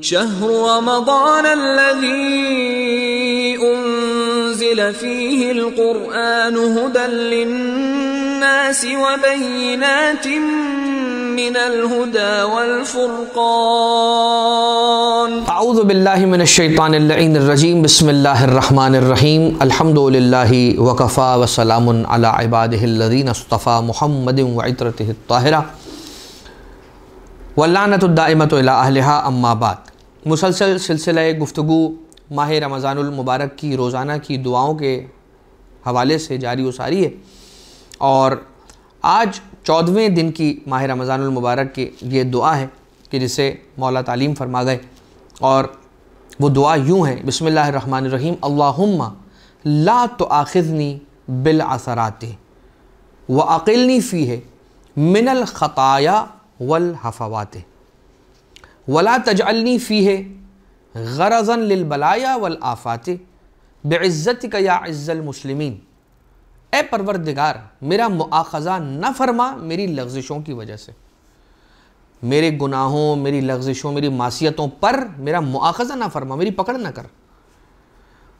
شهر رمضان الذي أنزل فيه القرآن هدى للناس وبينات من الهدى والفرقان أعوذ بالله من الشيطان اللعين الرجيم بسم الله الرحمن الرحيم الحمد لله وكفى وسلام على عباده الذين اصطفى محمد وعترته الطاهرة واللعنة الدائمة إلى أهلها أما بعد मुसलसल सिलसिला गुफ्तु माह रमज़ानमबारक की रोज़ाना की दुआओं के हवाले से जारी सारी है और आज चौदहवें दिन की माह रमज़ानमबारक की ये दुआ है कि जिसे मौला तालीम फरमा गए और वो दुआ यूँ है बसमिल्लर रहीम ला तो आखिजनी बिल असरात व अकेलनी फ़ी है मिनल ख़ाया वल हफवाते वला तजअलनी फ़ी है गरजन लिलबलाया वल आफ़ात बेज़्ज़त का या इज़्ज़ल मुसलमिन ए परवरदिगार मेरा मुआखज़ा न फरमा मेरी लफ्जिशों की वजह से मेरे गुनाहों मेरी लफ्जिशों मेरी मासीतों पर मेरा मुआखज़ा ना फरमा मेरी पकड़ ना कर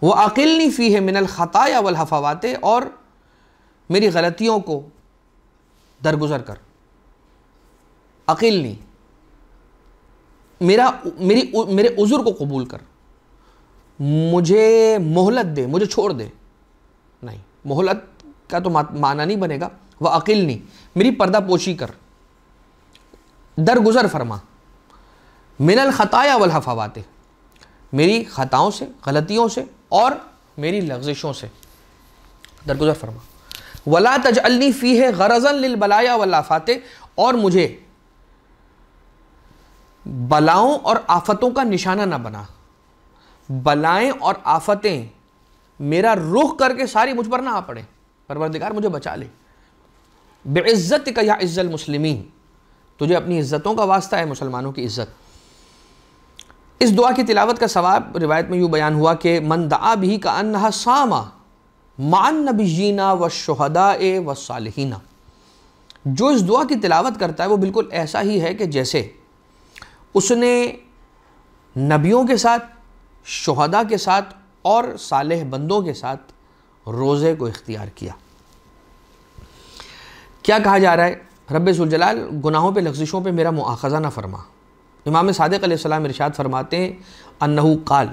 वह अकिलनी फ़ी है मिनल ख़ताया वल हफावात और मेरी गलतियों को दरगुजर कर अकिलनी मेरा मेरी मेरे उज़ुर को कबूल कर मुझे मोहलत दे मुझे छोड़ दे नहीं मोहलत का तो माना नहीं बनेगा वह अकिल नहीं मेरी पर्दा पोशी कर दरगुजर फरमा मिनल ख़ताया वल हफावाते मेरी ख़ताओं से गलतियों से और मेरी लफ्जिशों से दरगुजर फरमा वला तजअलनी फ़ी है गरज़न लिल बलाया वल्लाफ़ाते और मुझे बलाओं और आफतों का निशाना ना बना बलाएं और आफतें मेरा रुख करके सारी मुझ पर ना आ पड़े परवरदिगार मुझे बचा ले बेइज्जत का या इज्जल मुसलिमीन तुझे अपनी इज्जतों का वास्ता है मुसलमानों की इज्जत इस दुआ की तिलावत का सवाब रिवायत में यूँ बयान हुआ कि मन दा भी का अन सामा मान नबीना व शहदा ए व सालहीना जो इस दुआ की तिलावत करता है वो बिल्कुल ऐसा ही है कि जैसे उसने नबियों के साथ शहदा के साथ और सालेह बंदों के साथ रोज़े को इख्तियार किया क्या कहा जा रहा है रब गुनाहों पे लफ्जिशों पे मेरा मुआखज़ा ना फरमा इमाम सादक सलाम इरशाद फरमाते हैं अन्नहू काल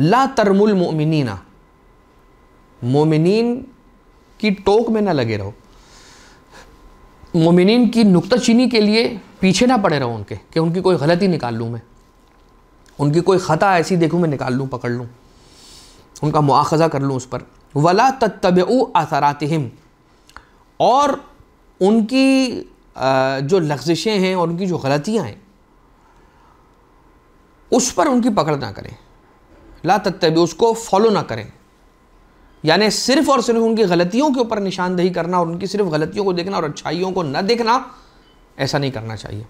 ला तरमुल मोमिनना मोमिन की टोक में ना लगे रहो मोमिन की नुकताचीनी के लिए पीछे ना पड़े रहो उनके कि उनकी कोई गलती निकाल लूँ मैं उनकी कोई ख़ता ऐसी देखूँ मैं निकाल लूँ पकड़ लूँ उनका मुआखज़ा कर लूँ उस पर वला तब हिम और उनकी जो लफ्जिशें हैं और उनकी जो गलतियाँ हैं उस पर उनकी पकड़ ना करें ला तत्तब उसको फॉलो ना करें यानी सिर्फ और सिर्फ उनकी गलतियों के ऊपर निशानदेही करना और उनकी सिर्फ गलतियों को देखना और अच्छाइयों को न देखना ऐसा नहीं करना चाहिए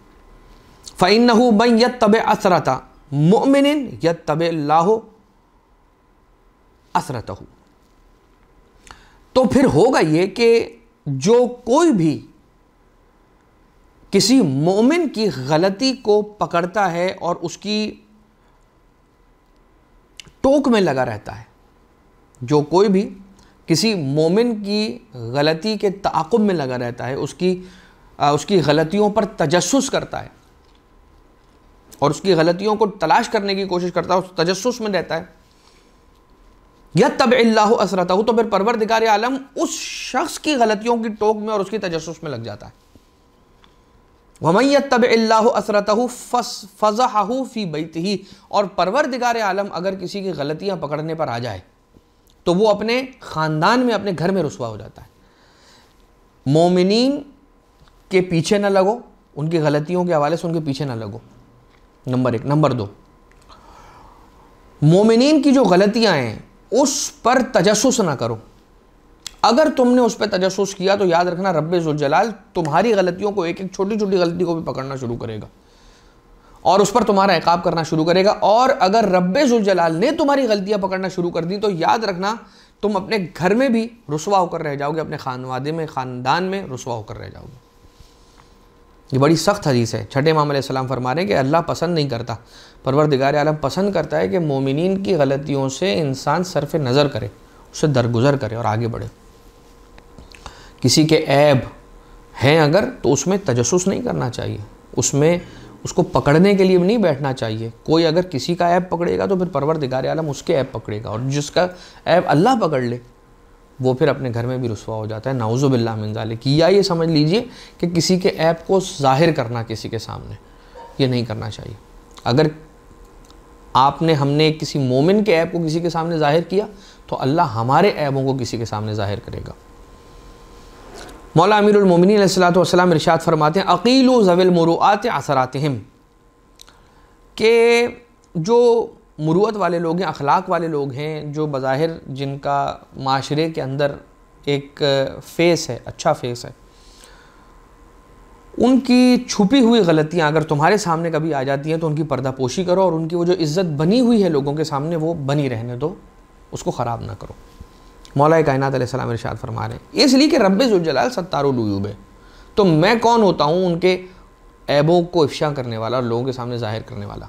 फ़ैन बन यद तब असरता मोमिन यद तब लाहो असरत हो तो फिर होगा ये कि जो कोई भी किसी मोमिन की गलती को पकड़ता है और उसकी टोक में लगा रहता है जो कोई भी किसी मोमिन की गलती के ताकुब में लगा रहता है उसकी उसकी गलतियों पर तजस्स करता है और उसकी गलतियों को तलाश करने की कोशिश करता है उस तजस्स में रहता है या तब अल्लाह असरता हो तो फिर दिकार आलम उस शख्स की गलतियों की टोक में और उसकी तजस्स में लग जाता है वमैय तब अल्लाह असरत फस फ़ज़ा फी बैत ही और परवरदिगार आलम अगर किसी की गलतियाँ पकड़ने पर आ जाए तो वो अपने ख़ानदान में अपने घर में रसुआ हो जाता है मोमिन के पीछे ना लगो उनकी गलतियों के हवाले से उनके पीछे ना लगो नंबर एक नंबर दो मोमिन की जो गलतियाँ हैं उस पर तजस ना करो अगर तुमने उस पर तजस किया तो याद रखना रब्बे जुलजलाल तुम्हारी गलतियों को एक एक छोटी छोटी गलती को भी पकड़ना शुरू करेगा और उस पर तुम्हारा एक़ाब करना शुरू करेगा और अगर रब्बे जुलजलाल ने तुम्हारी गलतियाँ पकड़ना शुरू कर दी तो याद रखना तुम अपने घर में भी रसवा होकर रह जाओगे अपने खानवादे में ख़ानदान में रसवा होकर रह जाओगे ये बड़ी सख्त हदीस है छठे माम सलाम फरमा रहे हैं कि अल्लाह पसंद नहीं करता परवर दिगार आलम पसंद करता है कि मोमिन की गलतियों से इंसान सरफ नज़र करे उससे दरगुजर करे और आगे बढ़े किसी के ऐब हैं अगर तो उसमें तजस नहीं करना चाहिए उसमें उसको पकड़ने के लिए भी नहीं बैठना चाहिए कोई अगर किसी का ऐप पकड़ेगा तो फिर परवर दिगार आलम उसके ऐप पकड़ेगा और जिसका ऐप अल्लाह पकड़ ले वो फिर अपने घर में भी रसवा हो जाता है नाउज़ुबिल्ला मिनजाले की या ये समझ लीजिए कि किसी के ऐप को ज़ाहिर करना किसी के सामने ये नहीं करना चाहिए अगर आपने हमने किसी मोमिन के ऐप को किसी के सामने ज़ाहिर किया तो अल्लाह हमारे ऐबों को किसी के सामने ज़ाहिर करेगा मौला अमीरमिन सलाम इरशाद फरमाते हैं अकीलु ज़विल मरूआत असरात हम के जो मरूत वाले लोग हैं अखलाक वाले लोग हैं जो बज़ाहिर जिनका माशरे के अंदर एक फ़ेस है अच्छा फ़ेस है उनकी छुपी हुई गलतियां अगर तुम्हारे सामने कभी आ जाती हैं तो उनकी पर्दापोशी करो और उनकी वो जो इज़्ज़त बनी हुई है लोगों के सामने वो बनी रहने दो उसको ख़राब ना करो मौला कायनात सलाम इरशाद फरमा रहे हैं इसलिए कि रब्बे जुलजलाल सत्तारूब है तो मैं कौन होता हूँ उनके ऐबों को इफ्शा करने वाला और लोगों के सामने ज़ाहिर करने वाला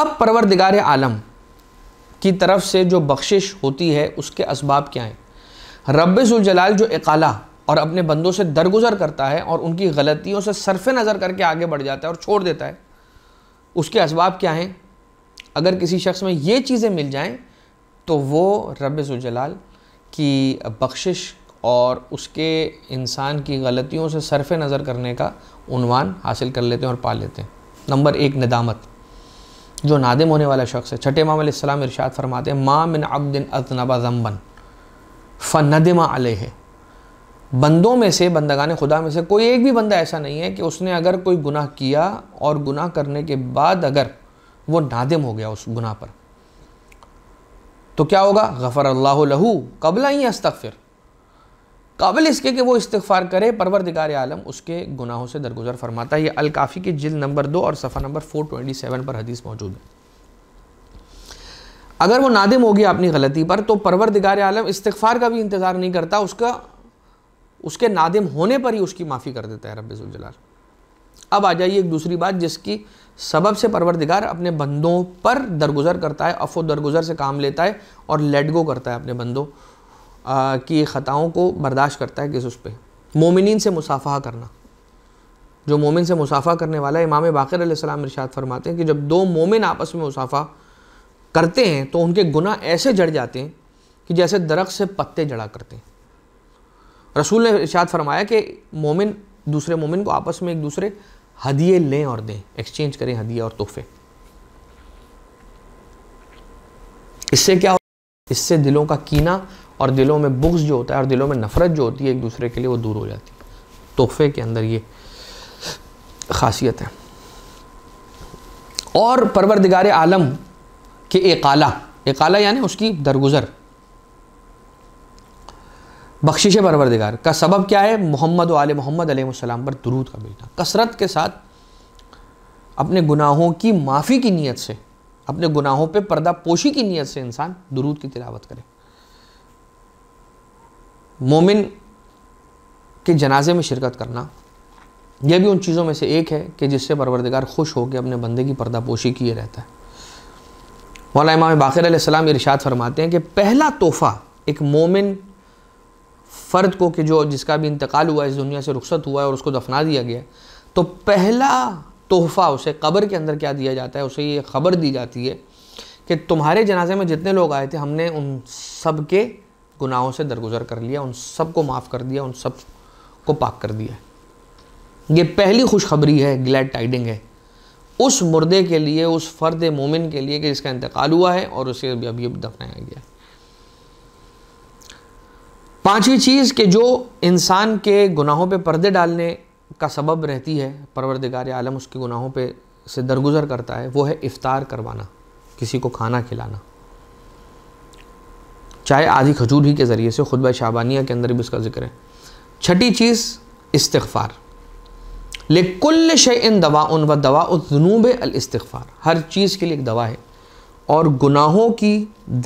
अब परवरदिगार आलम की तरफ से जो बख्शिश होती है उसके इसबाब क्या हैं रब जुलजलाल जो इकाला और अपने बंदों से दरगुजर करता है और उनकी गलतियों से सरफ नज़र करके आगे बढ़ जाता है और छोड़ देता है उसके इसबाब क्या हैं अगर किसी शख्स में ये चीज़ें मिल जाएँ तो वो रब जलाल की बख्शिश और उसके इंसान की गलतियों से सरफ नज़र करने का उनवान हासिल कर लेते हैं और पा लेते हैं नंबर एक नदामत जो नादिम होने वाला शख्स है छठे माम इस्लाम इरशाद फरमाते हैं माँ मिन अब्दिन अतनबा ज़म्बन फ़नदिमा आल है बंदों में से बंदगा खुदा में से कोई एक भी बंदा ऐसा नहीं है कि उसने अगर कोई गुनाह किया और गुनाह करने के बाद अगर वो नादिम हो गया उस गुनाह पर तो क्या होगा गफ़र अल्लाह लहू कबला ही अस्तफ़िर काबिल इसके कि वो इस्तफ़ार करे दिगार आलम उसके गुनाहों से दरगुजर फरमाता है ये अलकाफ़ी की जिल नंबर दो और सफ़ा नंबर फोर ट्वेंटी सेवन पर हदीस मौजूद है अगर वो नादिम होगी अपनी गलती पर तो परवर दिगार आलम इस्तफ़ार का भी इंतज़ार नहीं करता उसका उसके नादिम होने पर ही उसकी माफ़ी कर देता है रबीजुलजलाल अब आ जाइए एक दूसरी बात जिसकी सबब से परवरदिगार अपने बंदों पर दरगुजर करता है अफो दरगुजर से काम लेता है और लेट गो करता है अपने बंदों की ख़ताओं को बर्दाश्त करता है किस उस पर मोमिन से मुसाफ़ा करना जो मोमिन से मुसाफ़ा करने वाला है इमाम बाकर सलाम इरशाद फरमाते हैं कि जब दो मोमिन आपस में मुसाफ़ा करते हैं तो उनके गुना ऐसे जड़ जाते हैं कि जैसे दरख्त से पत्ते जड़ा करते हैं रसूल ने इरशाद फरमाया कि मोमिन दूसरे मोमिन को आपस में एक दूसरे हदिये लें और दें एक्सचेंज करें हदिये और तोहफे इससे क्या इससे दिलों का कीना और दिलों में बुक्स जो होता है और दिलों में नफरत जो होती है एक दूसरे के लिए वो दूर हो जाती है तोहफे के अंदर ये खासियत है और परवरदिगार आलम के एकाला एकाला यानी उसकी दरगुजर बख्शिश परवरदिगार का सबब क्या है मोहम्मद आल मोहम्मद अलैहिस्सलाम पर दरूद का भेजना कसरत के साथ अपने गुनाहों की माफ़ी की नीयत से अपने गुनाहों पे पर्दा पोशी की नीयत से इंसान दरूद की तिलावत करे मोमिन के जनाजे में शिरकत करना यह भी उन चीज़ों में से एक है कि जिससे परवरदिगार खुश होकर अपने बंदे की पर्दा पोशी किए रहता है मौलाना इमाम बाकी इरशाद फरमाते हैं कि पहला तोहफ़ा एक मोमिन फ़र्द को कि जो जिसका भी इंतकाल हुआ इस दुनिया से रुख्सत हुआ है और उसको दफना दिया गया तो पहला तोहफ़ा उसे कब्र के अंदर क्या दिया जाता है उसे ये खबर दी जाती है कि तुम्हारे जनाजे में जितने लोग आए थे हमने उन सब के गुनाहों से दरगुजर कर लिया उन सब को माफ़ कर दिया उन सब को पाक कर दिया ये पहली खुशखबरी है ग्लैड टाइडिंग है उस मुर्दे के लिए उस फ़र्द मोमिन के लिए कि जिसका इंतकाल हुआ है और उसे अभी अभी दफनाया गया है पांचवी चीज़ कि जो इंसान के गुनाहों पे पर्दे डालने का सबब रहती है परवरदिगार आलम उसके गुनाहों पे से दरगुजर करता है वो है इफ़ार करवाना किसी को खाना खिलाना चाहे आधी खजूर ही के ज़रिए से ख़ुदबा शाबानिया के अंदर भी इसका जिक्र है छठी चीज़ इस्तफ़ार ले कुल शन दवा उन व दवा उनूब अलस्तफ़ार हर चीज़ के लिए एक दवा है और गुनाहों की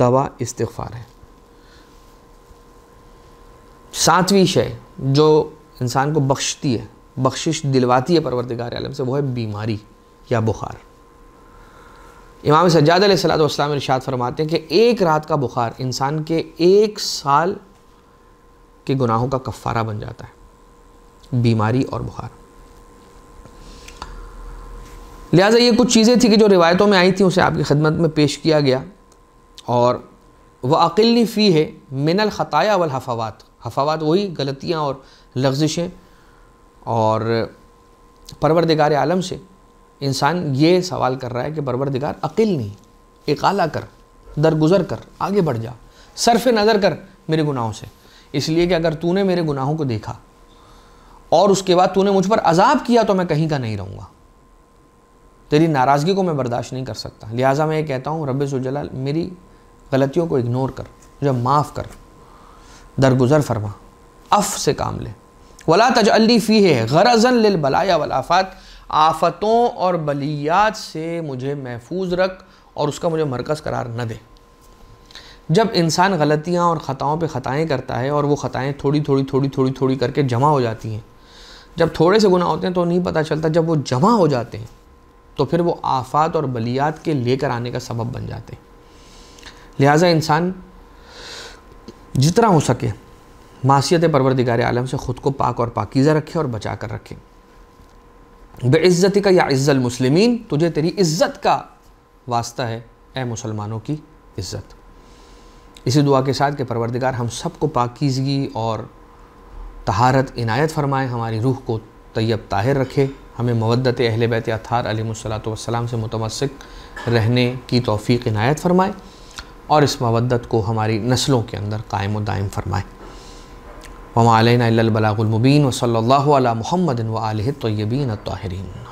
दवा इस्तफ़ार है सातवीं शय जो इंसान को बख्शती है बख्शिश दिलवाती है परवरदिगार आलम से वो है बीमारी या बुखार इमाम सज्जाद सलाम इर्शाद फरमाते हैं कि एक रात का बुखार इंसान के एक साल के गुनाहों का कफ़ारा बन जाता है बीमारी और बुखार लिहाजा ये कुछ चीज़ें थी कि जो रिवायतों में आई थी उसे आपकी खदमत में पेश किया गया और वह अकिलनी फ़ी है मिनल ख़ताया वल हफावात वही गलतियाँ और लफ्जिशें और परवरदिगार आलम से इंसान ये सवाल कर रहा है कि परवरदिगार अकिल नहीं इकाला कर दरगुजर कर आगे बढ़ जा सरफ नज़र कर मेरे गुनाहों से इसलिए कि अगर तूने मेरे गुनाहों को देखा और उसके बाद तूने मुझ पर अजाब किया तो मैं कहीं का नहीं रहूँगा तेरी नाराज़गी को मैं बर्दाश्त नहीं कर सकता लिहाजा मैं ये कहता हूँ रब सुजलाल मेरी गलतियों को इग्नोर कर मुझे माफ़ कर दरगुजर फरमा अफ़ से काम ले वला तजअली फ़ी है गरजन लिल बलाया वलाफ़ात आफ़तों और बलियात से मुझे महफूज रख और उसका मुझे मरकज़ करार न दे जब इंसान गलतियाँ और ख़ताओं पर ख़ताएँ करता है और वो ख़ताएँ थोड़ी थोड़ी थोड़ी थोड़ी थोड़ी करके जमा हो जाती हैं जब थोड़े से गुनाह होते हैं तो नहीं पता चलता जब वो जमा हो जाते हैं तो फिर वो आफ़ात और बलियात के लेकर आने का सबब बन जाते हैं लिहाजा इंसान जितना हो सके मासीत परवरदिगार आलम से ख़ुद को पाक और पाकिज़ा रखें और बचा कर रखें बेइज़्ज़ती का या इज़्ज़ल मुसलिमीन तुझे तेरी इज़्ज़त का वास्ता है ए मुसलमानों की इज़्ज़त इसी दुआ के साथ के परवरदिगार हम सबको पाकिज़गी और तहारत इनायत फरमाए हमारी रूह को तैयब ताहिर रखे हमें मवदत अहल बैत अथार अलीसलात वसलाम से मुतमसक रहने की तोफ़ी इनायत फरमाए और इस मवदत को हमारी नस्लों के अंदर कायम दायम फरमाए वमालबलामुबीन वसल महमद व आल तयबीन ताहरीन